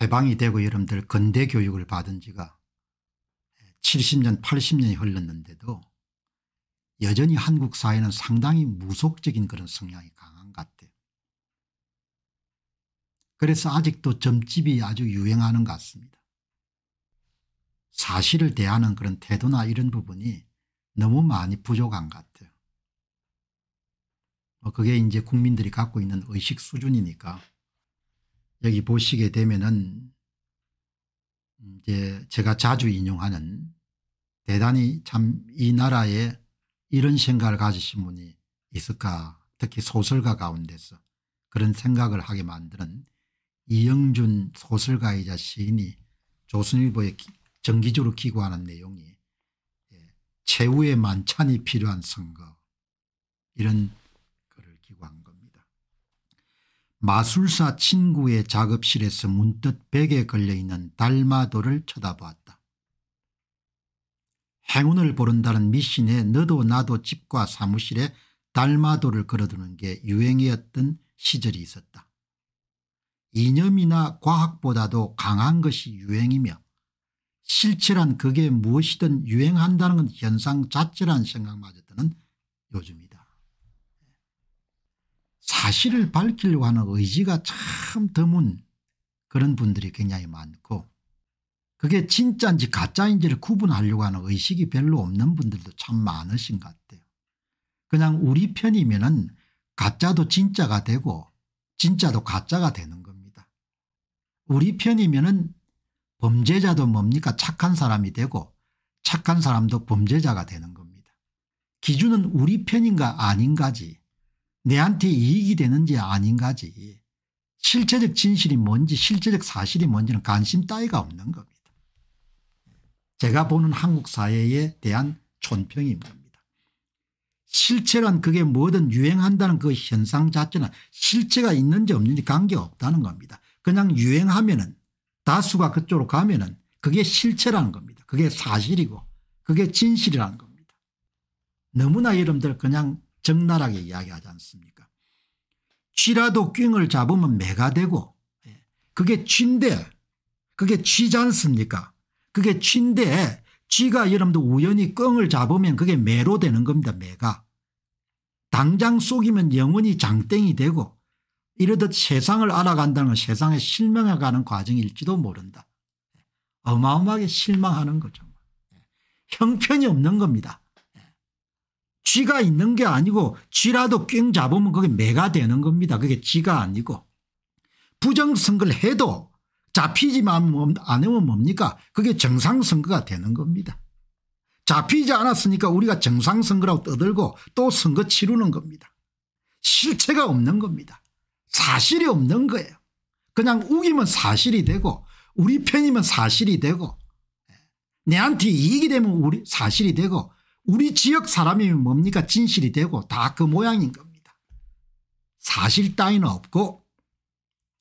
해방이 되고 여러분들 근대 교육을 받은 지가 70년 80년이 흘렀는데도 여전히 한국 사회는 상당히 무속적인 그런 성향이 강한 것 같아요. 그래서 아직도 점집이 아주 유행하는 것 같습니다. 사실을 대하는 그런 태도나 이런 부분이 너무 많이 부족한 것 같아요. 뭐 그게 이제 국민들이 갖고 있는 의식 수준이니까 여기 보시게 되면은 이제 제가 자주 인용하는 대단히 참 이 나라에 이런 생각을 가지신 분이 있을까 특히 소설가 가운데서 그런 생각을 하게 만드는 이영준 소설가이자 시인이 조선일보에 정기적으로 기고하는 내용이 예, 최후의 만찬이 필요한 선거 이런 마술사 친구의 작업실에서 문득 벽에 걸려있는 달마도를 쳐다보았다. 행운을 보른다는 미신에 너도 나도 집과 사무실에 달마도를 걸어두는 게 유행이었던 시절이 있었다. 이념이나 과학보다도 강한 것이 유행이며 실체란 그게 무엇이든 유행한다는 현상 자체란 생각마저 드는 요즘이다. 사실을 밝히려고 하는 의지가 참 드문 그런 분들이 굉장히 많고 그게 진짜인지 가짜인지를 구분하려고 하는 의식이 별로 없는 분들도 참 많으신 것 같아요. 그냥 우리 편이면 은 가짜도 진짜가 되고 진짜도 가짜가 되는 겁니다. 우리 편이면 은 범죄자도 뭡니까 착한 사람이 되고 착한 사람도 범죄자가 되는 겁니다. 기준은 우리 편인가 아닌가지 내한테 이익이 되는지 아닌가지 실체적 진실이 뭔지 실체적 사실이 뭔지는 관심 따위가 없는 겁니다. 제가 보는 한국 사회에 대한 존평인 겁니다. 실체란 그게 뭐든 유행한다는 그 현상 자체는 실체가 있는지 없는지 관계없다는 겁니다. 그냥 유행하면 은 다수가 그쪽으로 가면 은 그게 실체라는 겁니다. 그게 사실이고 그게 진실이라는 겁니다. 너무나 여러분들 그냥 적나라하게 이야기하지 않습니까 쥐라도 꽹을 잡으면 매가 되고 예, 그게 쥐인데 그게 쥐지 않습니까 그게 쥐인데 쥐가 여러분들 우연히 끙을 잡으면 그게 매로 되는 겁니다 매가. 당장 속이면 영원히 장땡이 되고 이러듯 세상을 알아간다는 건 세상에 실망해가는 과정일지도 모른다. 예, 어마어마하게 실망하는 거죠. 예, 형편이 없는 겁니다. 쥐가 있는 게 아니고 쥐라도 꽹 잡으면 그게 매가 되는 겁니다. 그게 쥐가 아니고. 부정선거를 해도 잡히지 않으면 뭐, 뭡니까 그게 정상선거가 되는 겁니다. 잡히지 않았으니까 우리가 정상선거라고 떠들고 또 선거 치르는 겁니다. 실체가 없는 겁니다. 사실이 없는 거예요. 그냥 우기면 사실이 되고 우리 편이면 사실이 되고 예, 내한테 이익이 되면 우리 사실이 되고 우리 지역 사람이면 뭡니까 진실이 되고 다 그 모양인 겁니다. 사실 따위는 없고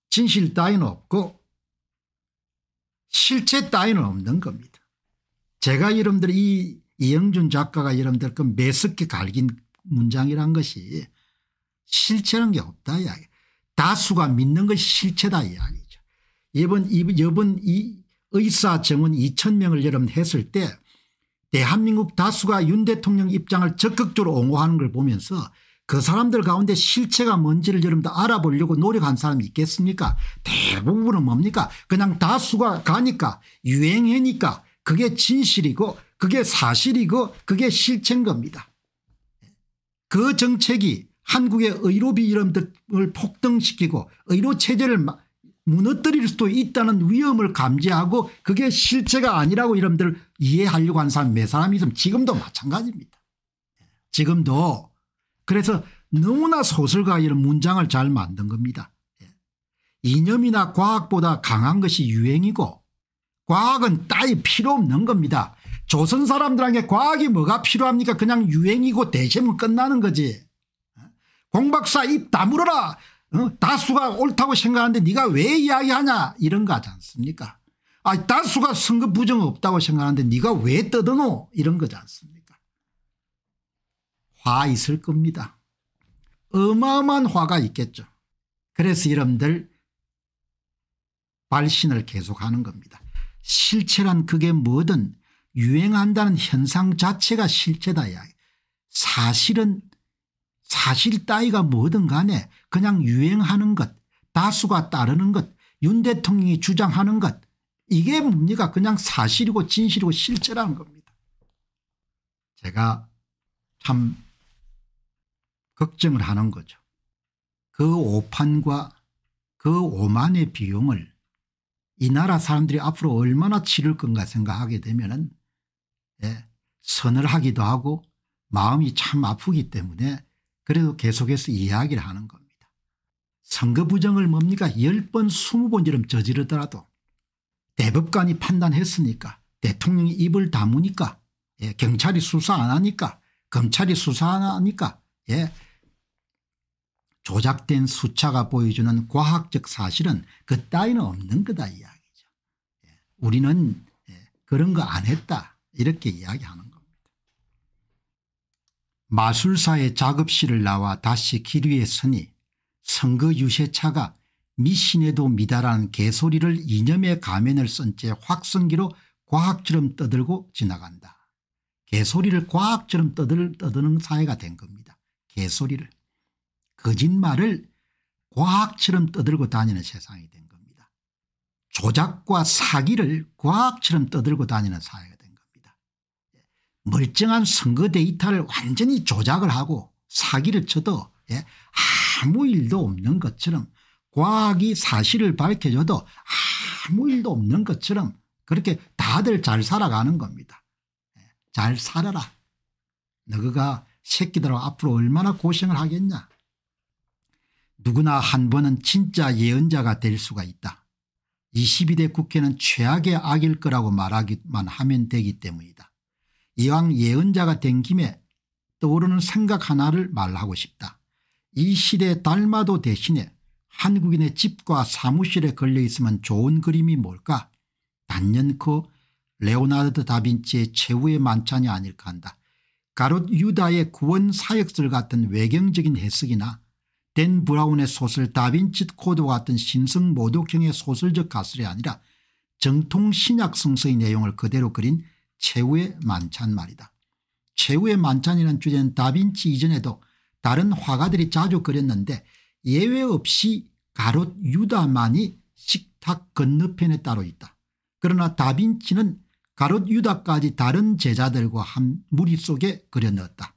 진실 따위는 없고 실체 따위는 없는 겁니다. 제가 여러분들 이 이영준 작가가 여러분들 그 매섭게 갈긴 문장이란 것이 실체란 게 없다 이야기. 다수가 믿는 것이 실체다 이야기죠. 이번 이번 이 의사 정원 2천 명을 여러분 했을 때 대한민국 다수가 윤 대통령 입장을 적극적으로 옹호하는 걸 보면서 그 사람들 가운데 실체가 뭔지를 여러분들 알아보려고 노력한 사람이 있겠습니까 대부분은 뭡니까 그냥 다수가 가니까 유행해니까 그게 진실이고 그게 사실이고 그게 실체인 겁니다. 그 정책이 한국의 의료비 이름들을 폭등시키고 의료체제를 무너뜨릴 수도 있다는 위험을 감지하고 그게 실체가 아니라고 여러분들 이해하려고 하는 사람 몇 사람이 있으면 지금도 마찬가지입니다. 지금도 그래서 너무나 소설가 이런 문장을 잘 만든 겁니다. 이념이나 과학보다 강한 것이 유행이고 과학은 따위 필요 없는 겁니다. 조선 사람들에게 과학이 뭐가 필요합니까 그냥 유행이고 대세면 끝나는 거지. 어? 공박사 입 다물어라 다수가 옳다고 생각하는데 네가 왜 이야기하냐 이런 거 하지 않습니까 아 다수가 선거 부정 없다고 생각하는데 네가 왜 떠드노 이런 거지 않습니까 화 있을 겁니다 어마어마한 화가 있겠죠 그래서 여러분들 발신을 계속하는 겁니다 실체란 그게 뭐든 유행한다는 현상 자체가 실체다 이야기 사실은 사실 따위가 뭐든 간에 그냥 유행하는 것 다수가 따르는 것윤 대통령이 주장하는 것 이게 뭡니까 그냥 사실이고 진실이고 실제라는 겁니다. 제가 참 걱정을 하는 거죠. 그 오판과 그 오만의 비용을 이 나라 사람들이 앞으로 얼마나 치를 건가 생각하게 되면 은 예, 선을 하기도 하고 마음이 참 아프기 때문에 그래도 계속해서 이야기를 하는 겁니다. 선거 부정을 뭡니까 10번 20번처럼 저지르더라도 대법관이 판단했으니까 대통령이 입을 다무니까 예, 경찰이 수사 안 하니까 검찰이 수사 안 하니까 예, 조작된 수차가 보여주는 과학적 사실은 그 따위는 없는 거다 이야기죠. 예, 우리는 예, 그런 거 안 했다 이렇게 이야기하는 겁니다. 마술사의 작업실을 나와 다시 길 위에 서니 선거 유세차가 미신에도 미달한 개소리를 이념의 가면을 쓴 채 확성기로 과학처럼 떠들고 지나간다. 개소리를 과학처럼 떠들, 떠드는 사회가 된 겁니다. 개소리를. 거짓말을 과학처럼 떠들고 다니는 세상이 된 겁니다. 조작과 사기를 과학처럼 떠들고 다니는 사회가 된 겁니다. 멀쩡한 선거 데이터를 완전히 조작을 하고 사기를 쳐도 예, 아무 일도 없는 것처럼 과학이 사실을 밝혀줘도 아무 일도 없는 것처럼 그렇게 다들 잘 살아가는 겁니다. 예, 잘 살아라. 너가 새끼들하고 앞으로 얼마나 고생을 하겠냐. 누구나 한 번은 진짜 예언자가 될 수가 있다. 22대 국회는 최악의 악일 거라고 말하기만 하면 되기 때문이다. 이왕 예언자가 된 김에 떠오르는 생각 하나를 말하고 싶다. 이 시대 달마도 대신에 한국인의 집과 사무실에 걸려있으면 좋은 그림이 뭘까 단연코 레오나르드 다빈치의 최후의 만찬이 아닐까 한다. 가롯 유다의 구원 사역설 같은 외경적인 해석이나 댄 브라운의 소설 다빈치 코드 와 같은 신성 모독형의 소설적 가설이 아니라 정통 신약 성서의 내용을 그대로 그린 최후의 만찬 말이다. 최후의 만찬이라는 주제는 다빈치 이전에도 다른 화가들이 자주 그렸는데 예외 없이 가롯 유다만이 식탁 건너편에 따로 있다. 그러나 다빈치는 가롯 유다까지 다른 제자들과 한 무리 속에 그려넣었다.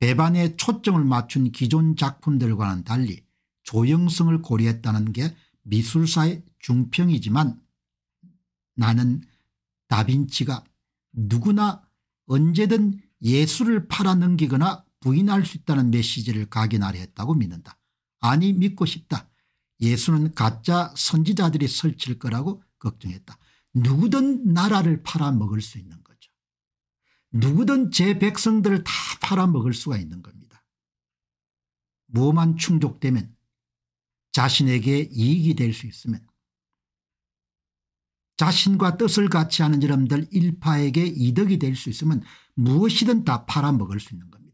배반에 초점을 맞춘 기존 작품들과는 달리 조형성을 고려했다는 게 미술사의 중평이지만 나는 다빈치가 누구나 언제든 예술을 팔아넘기거나 부인할 수 있다는 메시지를 각인하려 했다고 믿는다. 아니 믿고 싶다. 예수는 가짜 선지자들이 설칠 거라고 걱정했다. 누구든 나라를 팔아먹을 수 있는 거죠. 누구든 제 백성들을 다 팔아먹을 수가 있는 겁니다. 무엇만 충족되면 자신에게 이익이 될 수 있으면 자신과 뜻을 같이 하는 여러분들 일파에게 이득이 될 수 있으면 무엇이든 다 팔아먹을 수 있는 겁니다.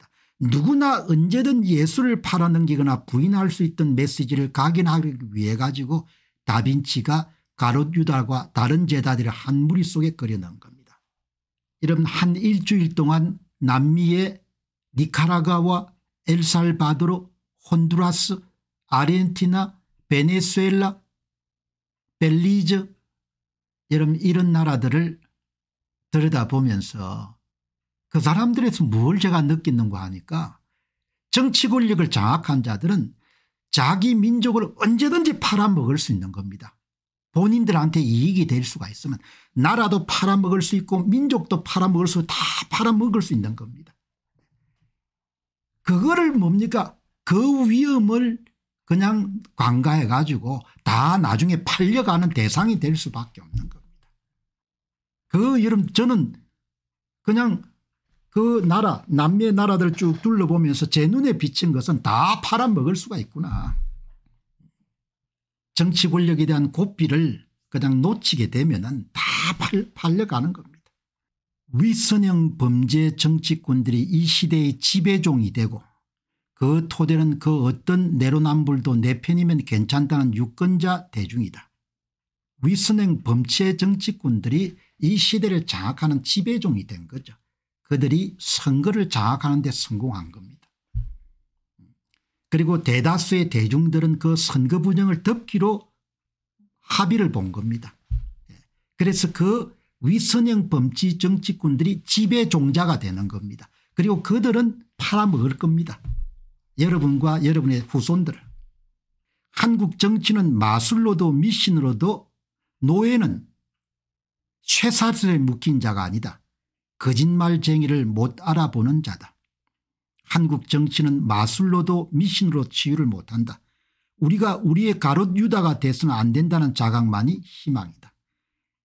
누구나 언제든 예수를 팔아넘기거나 부인할 수 있던 메시지를 각인하기 위해 가지고 다빈치가 가롯 유다와 다른 제자들을 한 무리 속에 끓여넣은 겁니다. 이런 한 일주일 동안 남미의 니카라가와 엘살바도르 혼두라스 아르헨티나 베네수엘라 벨리즈 이런, 이런 나라들을 들여다보면서 그 사람들에서 뭘 제가 느끼는가 하니까 정치 권력을 장악한 자들은 자기 민족을 언제든지 팔아먹을 수 있는 겁니다. 본인들한테 이익이 될 수가 있으면 나라도 팔아먹을 수 있고 민족도 팔아먹을 수 있고 다 팔아먹을 수 있는 겁니다. 그거를 뭡니까 그 위험을 그냥 관가해 가지고 다 나중에 팔려가는 대상이 될 수밖에 없는 겁니다. 그 여러분 저는 그냥 그 나라 남미의 나라들 쭉 둘러보면서 제 눈에 비친 것은 다 팔아먹을 수가 있구나. 정치 권력에 대한 고삐를 그냥 놓치게 되면 은다 팔려가는 겁니다. 위선형 범죄 정치꾼들이 이 시대의 지배종이 되고 그 토대는 그 어떤 내로남불도 내 편이면 괜찮다는 유권자 대중이다. 위선행 범죄 정치꾼들이 이 시대를 장악하는 지배종이 된 거죠. 그들이 선거를 장악하는 데 성공한 겁니다. 그리고 대다수의 대중들은 그 선거 분쟁을 덮기로 합의를 본 겁니다. 예. 그래서 그 위선형 범죄 정치꾼들이 지배 종자가 되는 겁니다. 그리고 그들은 팔아먹을 겁니다. 여러분과 여러분의 후손들 한국 정치는 마술로도 미신으로도 노예는 쇠사슬에 묶인 자가 아니다. 거짓말쟁이를 못 알아보는 자다. 한국 정치는 마술로도 미신으로 치유를 못한다. 우리가 우리의 가롯 유다가 돼서는 안 된다는 자각만이 희망이다.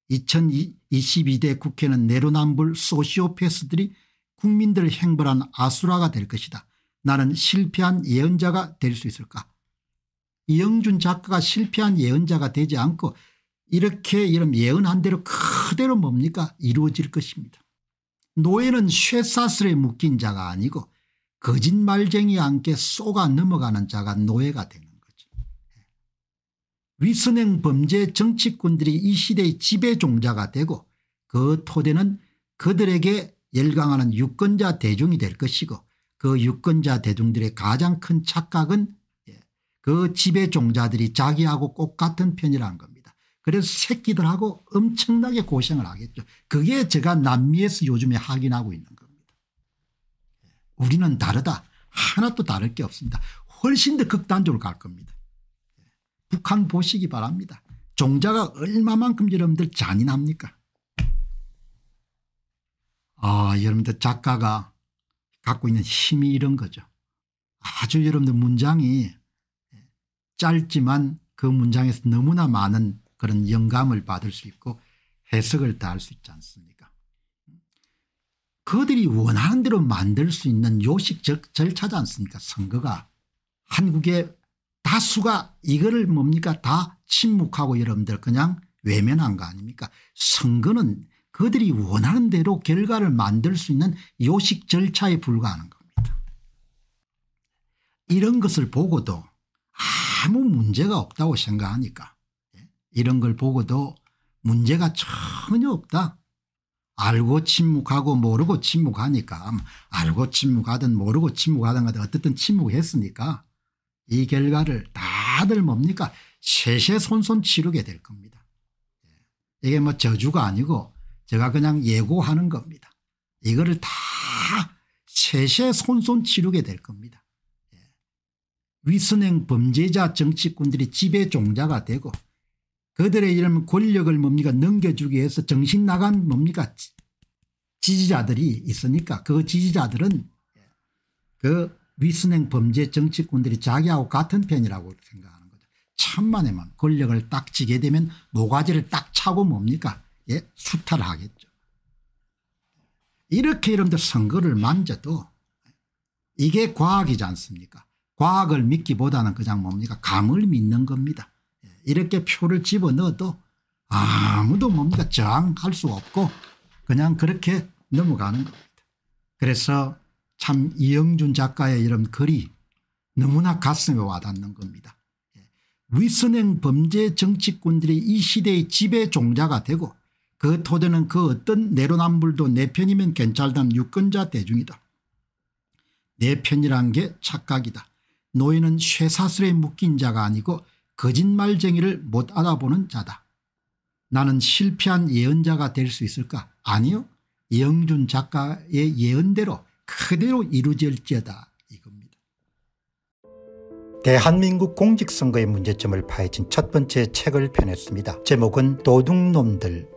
2022대 국회는 내로남불 소시오패스들이 국민들을 행벌한 아수라가 될 것이다. 나는 실패한 예언자가 될 수 있을까 이영준 작가가 실패한 예언자가 되지 않고 이렇게 이런 예언한 대로 그대로 뭡니까 이루어질 것입니다. 노예는 쇠사슬에 묶인 자가 아니고 거짓말쟁이 와 함께 쏘가 넘어가는 자가 노예가 되는 거죠. 위선행 범죄 정치꾼들이 이 시대의 지배종자가 되고 그 토대는 그들에게 열광하는 유권자 대중이 될 것이고 그 유권자 대중들의 가장 큰 착각은 예, 그 지배종자들이 자기하고 꼭 같은 편이라는 겁니다. 그래서 새끼들하고 엄청나게 고생을 하겠죠. 그게 제가 남미에서 요즘에 확인하고 있는 겁니다. 우리는 다르다. 하나도 다를 게 없습니다. 훨씬 더 극단적으로 갈 겁니다. 북한 보시기 바랍니다. 종자가 얼마만큼 여러분들 잔인합니까? 아 여러분들 작가가 갖고 있는 힘이 이런 거죠. 아주 여러분들 문장이 짧지만 그 문장에서 너무나 많은 그런 영감을 받을 수 있고 해석을 다 할 수 있지 않습니까 그들이 원하는 대로 만들 수 있는 요식 절차지 않습니까 선거가 한국의 다수가 이거를 뭡니까 다 침묵하고 여러분들 그냥 외면한 거 아닙니까 선거는 그들이 원하는 대로 결과를 만들 수 있는 요식 절차에 불과하 겁니다 이런 것을 보고도 아무 문제가 없다고 생각하니까 이런 걸 보고도 문제가 전혀 없다. 알고 침묵하고 모르고 침묵하니까 알고 침묵하든 모르고 침묵하든 어쨌든 침묵했으니까 이 결과를 다들 뭡니까 세세손손 치르게 될 겁니다. 예. 이게 뭐 저주가 아니고 제가 그냥 예고하는 겁니다. 이거를 다 세세손손 치르게 될 겁니다. 예. 위선행 범죄자 정치꾼들이 지배 종자가 되고 그들의 이름 권력을 뭡니까 넘겨주기 위해서 정신 나간 뭡니까 지지자들이 있으니까 그 지지자들은 그 위순행 범죄 정치꾼들이 자기하고 같은 편이라고 생각하는 거죠. 참만에만 권력을 딱지게 되면 모가지를 딱 차고 뭡니까 예 수탈을 하겠죠. 이렇게 여러분들 선거를 만져도 이게 과학이지 않습니까 과학을 믿기보다는 그냥 뭡니까 감을 믿는 겁니다. 이렇게 표를 집어넣어도 아무도 뭡니까 저항할 수 없고 그냥 그렇게 넘어가는 겁니다. 그래서 참 이영준 작가의 이런 글이 너무나 가슴에 와닿는 겁니다. 예. 위선행 범죄 정치꾼들이 이 시대의 지배 종자가 되고 그 토대는 그 어떤 내로남불도 내 편이면 괜찮다는 유권자 대중이다. 내 편이란 게 착각이다. 노예는 쇠사슬에 묶인 자가 아니고 거짓말쟁이를 못 알아보는 자다. 나는 실패한 예언자가 될 수 있을까? 아니요. 이영준 작가의 예언대로 그대로 이루어질지다 이겁니다. 대한민국 공직선거의 문제점을 파헤친 첫 번째 책을 펴냈습니다. 제목은 도둑놈들